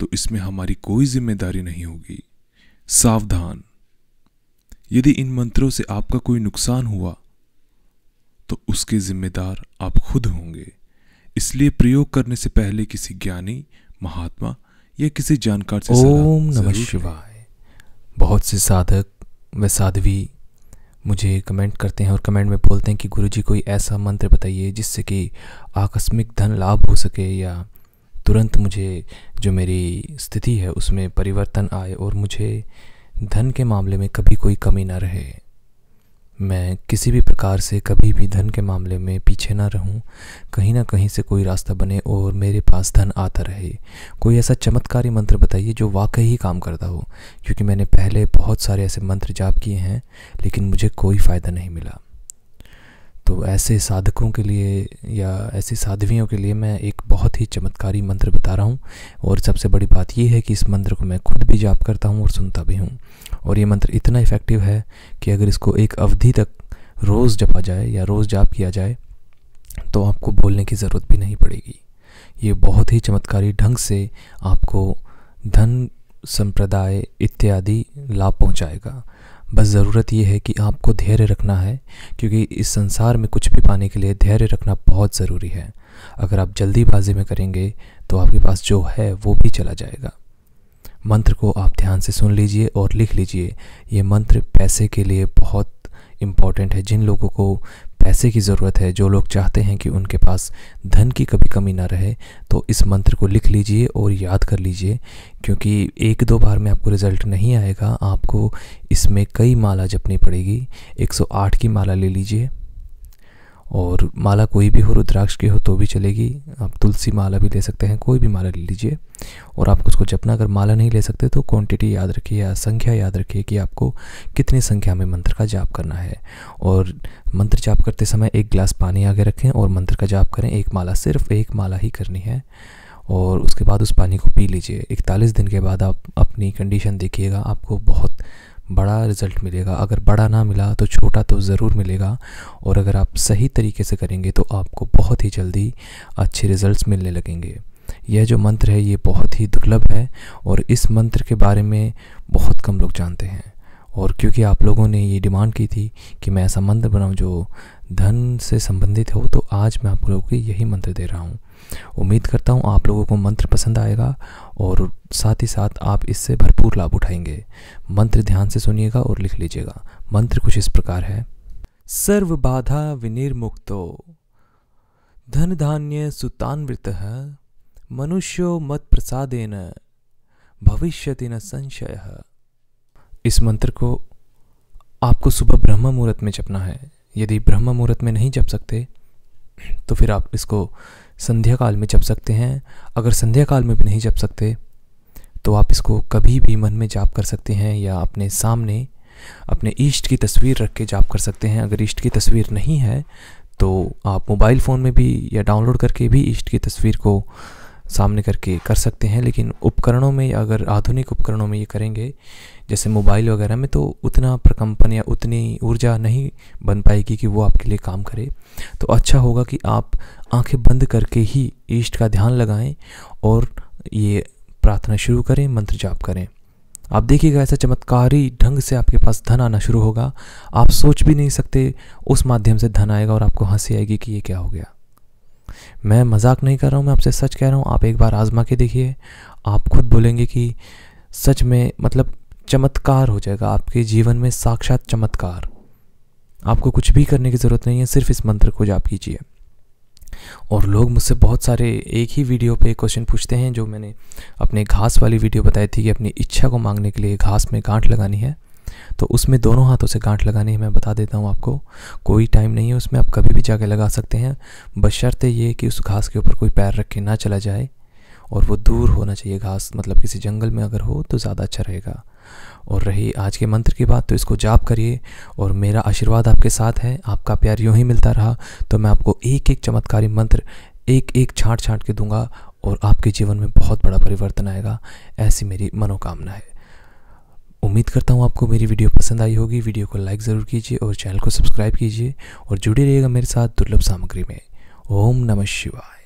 तो इसमें हमारी कोई जिम्मेदारी नहीं होगी सावधान यदि इन मंत्रों से आपका कोई नुकसान हुआ तो उसके जिम्मेदार आप खुद होंगे इसलिए प्रयोग करने से पहले किसी ज्ञानी महात्मा या किसी जानकार से ओम नमः शिवाय बहुत से साधक व साध्वी मुझे कमेंट करते हैं और कमेंट में बोलते हैं कि गुरुजी कोई ऐसा मंत्र बताइए जिससे कि आकस्मिक धन लाभ हो सके या तुरंत मुझे जो मेरी स्थिति है उसमें परिवर्तन आए और मुझे धन के मामले में कभी कोई कमी ना रहे मैं किसी भी प्रकार से कभी भी धन के मामले में पीछे ना रहूं कहीं ना कहीं से कोई रास्ता बने और मेरे पास धन आता रहे कोई ऐसा चमत्कारी मंत्र बताइए जो वाकई ही काम करता हो क्योंकि मैंने पहले बहुत सारे ऐसे मंत्र जाप किए हैं लेकिन मुझे कोई फ़ायदा नहीं मिला तो ऐसे साधकों के लिए या ऐसी साध्वियों के लिए मैं एक बहुत ही चमत्कारी मंत्र बता रहा हूँ और सबसे बड़ी बात यह है कि इस मंत्र को मैं खुद भी जाप करता हूँ और सुनता भी हूँ और ये मंत्र इतना इफ़ेक्टिव है कि अगर इसको एक अवधि तक रोज़ जपा जाए या रोज़ जाप किया जाए तो आपको बोलने की ज़रूरत भी नहीं पड़ेगी ये बहुत ही चमत्कारी ढंग से आपको धन संप्रदाय इत्यादि लाभ पहुँचाएगा बस ज़रूरत यह है कि आपको धैर्य रखना है क्योंकि इस संसार में कुछ भी पाने के लिए धैर्य रखना बहुत ज़रूरी है अगर आप जल्दीबाजी में करेंगे तो आपके पास जो है वो भी चला जाएगा मंत्र को आप ध्यान से सुन लीजिए और लिख लीजिए ये मंत्र पैसे के लिए बहुत इम्पॉर्टेंट है जिन लोगों को पैसे की ज़रूरत है जो लोग चाहते हैं कि उनके पास धन की कभी कमी ना रहे तो इस मंत्र को लिख लीजिए और याद कर लीजिए क्योंकि एक दो बार में आपको रिज़ल्ट नहीं आएगा आपको इसमें कई माला जपनी पड़ेगी 108 की माला ले लीजिए और माला कोई भी हो रुद्राक्ष की हो तो भी चलेगी आप तुलसी माला भी ले सकते हैं कोई भी माला ले लीजिए और आप उसको जपना अगर माला नहीं ले सकते तो क्वांटिटी याद रखिए या संख्या याद रखिए कि आपको कितनी संख्या में मंत्र का जाप करना है और मंत्र जाप करते समय एक गिलास पानी आगे रखें और मंत्र का जाप करें एक माला सिर्फ एक माला ही करनी है और उसके बाद उस पानी को पी लीजिए इकतालीस दिन के बाद आप अपनी कंडीशन देखिएगा आपको बहुत बड़ा रिज़ल्ट मिलेगा अगर बड़ा ना मिला तो छोटा तो ज़रूर मिलेगा और अगर आप सही तरीके से करेंगे तो आपको बहुत ही जल्दी अच्छे रिज़ल्ट मिलने लगेंगे यह जो मंत्र है ये बहुत ही दुर्लभ है और इस मंत्र के बारे में बहुत कम लोग जानते हैं और क्योंकि आप लोगों ने ये डिमांड की थी कि मैं ऐसा मंत्र बनाऊं जो धन से संबंधित हो तो आज मैं आप लोगों को यही मंत्र दे रहा हूँ उम्मीद करता हूँ आप लोगों को मंत्र पसंद आएगा और साथ ही साथ आप इससे भरपूर लाभ उठाएंगे मंत्र ध्यान से सुनिएगा और लिख लीजिएगा मंत्र कुछ इस प्रकार है सर्व बाधा विनिर्मुक्तो धन धान्य सुतान्वृत मनुष्यो मत प्रसादेन भविष्यति न संशय इस मंत्र को आपको सुबह ब्रह्म मुहूर्त में जपना है यदि ब्रह्म मुहूर्त में नहीं जप सकते तो फिर आप इसको संध्या काल में जप सकते हैं अगर संध्या काल में भी नहीं जप सकते तो आप इसको कभी भी मन में जाप कर सकते हैं या अपने सामने अपने ईष्ट की तस्वीर रख के जाप कर सकते हैं अगर ईष्ट की तस्वीर नहीं है तो आप मोबाइल फ़ोन में भी या डाउनलोड करके भी ईष्ट की तस्वीर को सामने करके कर सकते हैं लेकिन उपकरणों में अगर आधुनिक उपकरणों में ये करेंगे जैसे मोबाइल वगैरह में तो उतना प्रकम्पन या उतनी ऊर्जा नहीं बन पाएगी कि वो आपके लिए काम करे तो अच्छा होगा कि आप आंखें बंद करके ही ईष्ट का ध्यान लगाएं और ये प्रार्थना शुरू करें मंत्र जाप करें आप देखिएगा ऐसा चमत्कारी ढंग से आपके पास धन आना शुरू होगा आप सोच भी नहीं सकते उस माध्यम से धन आएगा और आपको हंसी आएगी कि ये क्या हो गया मैं मजाक नहीं कर रहा हूँ मैं आपसे सच कह रहा हूँ आप एक बार आज़मा के देखिए आप खुद बोलेंगे कि सच में मतलब चमत्कार हो जाएगा आपके जीवन में साक्षात चमत्कार आपको कुछ भी करने की ज़रूरत नहीं है सिर्फ इस मंत्र को जाप कीजिए और लोग मुझसे बहुत सारे एक ही वीडियो पे क्वेश्चन पूछते हैं जो मैंने अपने घास वाली वीडियो बताई थी कि अपनी इच्छा को मांगने के लिए घास में गांठ लगानी है तो उसमें दोनों हाथों से गांठ लगानी है मैं बता देता हूँ आपको कोई टाइम नहीं है उसमें आप कभी भी जाके लगा सकते हैं बशर्ते ये कि उस घास के ऊपर कोई पैर रख के ना चला जाए और वो दूर होना चाहिए घास मतलब किसी जंगल में अगर हो तो ज़्यादा अच्छा रहेगा और रही आज के मंत्र की बात तो इसको जाप करिए और मेरा आशीर्वाद आपके साथ है आपका प्यार यूँ ही मिलता रहा तो मैं आपको एक एक चमत्कारी मंत्र एक एक छाँट छाँट के दूंगा और आपके जीवन में बहुत बड़ा परिवर्तन आएगा ऐसी मेरी मनोकामना है उम्मीद करता हूँ आपको मेरी वीडियो पसंद आई होगी वीडियो को लाइक ज़रूर कीजिए और चैनल को सब्सक्राइब कीजिए और जुड़े रहिएगा मेरे साथ दुर्लभ सामग्री में ओम नमः शिवाय